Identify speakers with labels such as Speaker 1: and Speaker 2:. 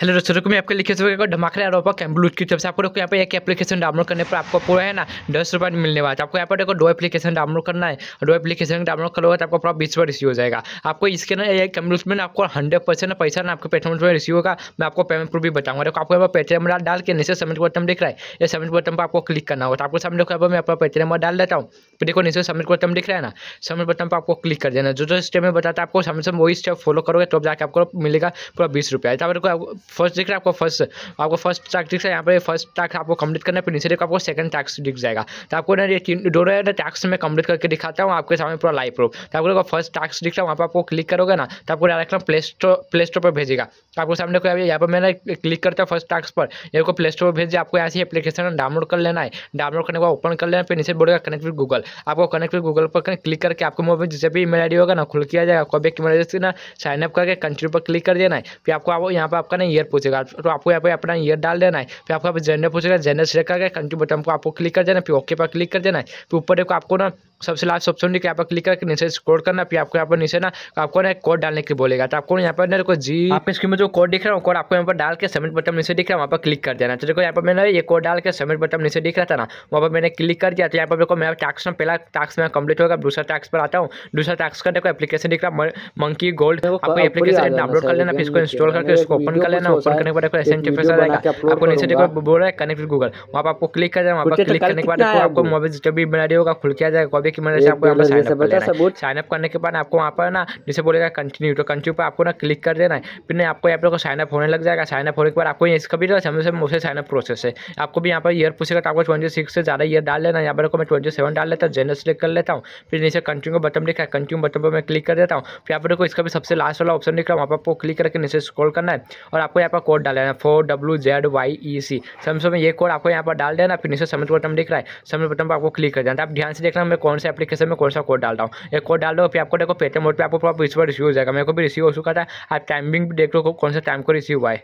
Speaker 1: hello दोस्तों तो मैं आपके लिखे हुए धमाके आरोप कैम्बलूज की तरफ से आपको देखो यहाँ पे एक एप्लीकेशन डाउनलोड करने पर आपको पूरा है ना दस रुपये मिलने वाला है आपको यहाँ पर देखो दो एप्लीकेशन डाउनलोड करना है दो एप्लीकेशन डाउनलोड करोगे तो आपको पूरा बीस रुपये रिसीव हो जाएगा आपको इसके ना एक कैम्बलूज में आपको हंड्रेड परसेंट पैसा ना आपके पेटीएम पर रिसीव होगा मैं आपको पेमेंट प्रूफ भी बताऊंगा देखो आपको यहाँ पर पेटीएम डाल के नीचे सबमिट बटन दिख रहा है ये सबमिट बटन पर आपको क्लिक करना होगा तो आपको सामने देखो यहाँ पर मैं अपना पेटीएम डाल देता हूँ फिर तो देखो नीचे सबमिट बटन दिख रहा है ना सबमिट बटन पर आपको क्लिक कर देना जो जो स्टेप में बताता है आपको समझ वही स्टेप फॉलो करोगे तब जाके आपको मिलेगा पूरा बीस रुपया तो फर्स्ट दिख रहा है आपको फर्स्ट आपको फर्स्ट टास्क दिख रहा है यहाँ पर फर्स्ट टास्क आपको कंप्लीट करना फिर नीचे देखो आपको सेकंड टास्क दिख जाएगा तो आपको ना ये तीन दोनों ना टास्क में कंप्लीट करके दिखाता हूँ आपके सामने पूरा लाइव प्रूफ तो आपको फर्स्ट टास्क दिख रहा है वहाँ पर आपको क्लिक करोगे ना तो आपको डायरेक्ट ना प्ले स्टोर प्ले स्टोर पर भेजेगा तो आपको सामने कोई यहाँ पर मैंने क्लिक करता हूँ फर्स्ट टास्क पर ये को प्ले स्टोर पर भेज दिया आपको ऐसी एप्लीकेशन डाउनलोड कर लेना है डाउनलोड करने के बाद ओपन कर लेना फिर नीचे बोलेगा कनेक्ट विद गूगल आपको कनेक्ट विद गूगल पर क्लिक करके आपको मोबाइल जिसे भी ईमेल आई होगा ना खुल किया जाएगा कभी इमरजेंसी आई ना साइनअप करके कंट्री पर क्लिक कर देना है फिर आपको यहाँ पर आपका ना ईयर पूछेगा तो आपको यहाँ पे अपना ईयर डाल देना है फिर आपको यहाँ जेंडर पूछेगा जेंडर सेलेक्ट करके कंट्री बटन को आपको क्लिक कर देना फिर ओके पर क्लिक कर देना है फिर ऊपर देखो आपको ना सबसे लास्ट ऑप्शन देखिए यहाँ पर क्लिक करके नीचे स्क्रोल करना फिर आपको यहाँ पर नीचे ना आपको ना कोड डालने के बोलेगा तो आपको यहाँ पर ना देखो जी आपके स्क्रीन में जो कोड दिख रहा है वो कोड आपको यहाँ पर डाल के सबमिट बटन नीचे दिख रहा है वहाँ पर क्लिक कर देना तो देखो यहाँ पर मैंने ये कोड डाल के सबमिट बटन नीचे दिख रहा था ना वहाँ पर मैंने क्लिक कर दिया तो यहाँ पर देखो मेरा टास्क ना पहला टास्क मेरा कंप्लीट होगा दूसरा टास्क पर आता हूँ दूसरा टास्क का देखो एप्लीकेशन दिख रहा है मंकी गोल्ड आपको एप्लीकेशन डाउनलोड कर लेना फिर इसको इंस्टॉल करके उसको ओपन कर लेना ओपन करने के बाद एस एन आएगा आपको नीचे देखो बोल रहा है कनेक्ट विद गूगल वहाँ पर आपको क्लिक कर देना वहाँ पर तो क्लिक करने के बाद आपको मोबाइल जब भी बना होगा खुल किया जाएगा अभी की मैंने आपको यहाँ पर साइनअप कर लेना है साइनअप करने के बाद आपको वहाँ पर ना जैसे बोलेगा कंटिन्यू तो कंटिन्यू पर आपको ना क्लिक कर देना है फिर ना आपको यहाँ पर साइनअप होने लग जाएगा साइनअप होने के बाद आपको इसका भी समय से मुझसे साइनअप प्रोसेस है आपको भी यहाँ पर ईयर पूछेगा तो आपको ट्वेंटी सिक्स से ज़्यादा ईयर डाल लेना यहाँ पर मैं ट्वेंटी सेवन डाल लेता हूँ जनरल सेलेक्ट कर लेता हूँ फिर नीचे कंटिन्यू का बटन लिखा है कंटिन्यू बटन पर मैं क्लिक कर देता हूँ फिर आप लोग को इसका भी सबसे लास्ट वाला ऑप्शन निकला वहाँ पर आपको क्लिक करके नीचे स्क्रॉल करना है और आपको यहाँ पर कोड डाल लेना four W Z Y E C Samsung में ये कोड आपको यहाँ पर डाल देना फिर नीचे सबमिट बटन दिख रहा है सबमिट बटन पर आपको क्लिक कर देना तो आप ध्यान से देखना मैं कौन कौन से एप्लीकेशन में कौन सा कोड डाल रहा हूँ एक कोड डाल दो फिर आपको देखो पेटीएम मोड पर आपको प्रॉपर रिसीव हो जाएगा मेरे को भी रिसीव हो चुका था आप टाइमिंग भी देख लो कौन सा टाइम को रिसीव हुआ है